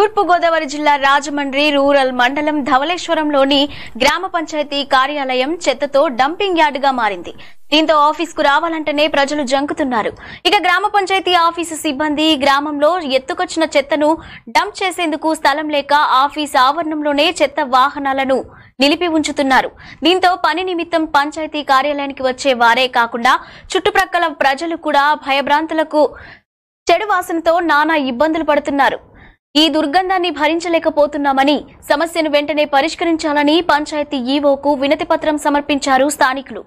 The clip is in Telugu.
తూర్పుగోదావరి జిల్లా రాజమండ్రి రూరల్ మండలం ధవలేశ్వరంలోని గ్రామ పంచాయతీ కార్యాలయం చెత్తతో డంపింగ్ యార్డుగా మారింది దీంతో ఆఫీస్కు రావాలంటేనే ప్రజలు జంకుతున్నారు ఇక గ్రామ పంచాయతీ ఆఫీసు సిబ్బంది గ్రామంలో ఎత్తుకొచ్చిన చెత్తను డంప్ చేసేందుకు స్థలం లేక ఆఫీస్ ఆవరణంలోనే చెత్త వాహనాలను నిలిపి ఉంచుతున్నారు దీంతో పని నిమిత్తం పంచాయతీ కార్యాలయానికి వచ్చే వారే కాకుండా చుట్టుప్రక్కల ప్రజలు కూడా భయభ్రాంతులకు చెడు వాసనతో నానా ఇబ్బందులు పడుతున్నారు ఈ దుర్గంధాన్ని భరించలేకపోతున్నామని సమస్యను వెంటనే పరిష్కరించాలని పంచాయతీ ఈవోకు వినతిపత్రం సమర్పించారు స్థానికులు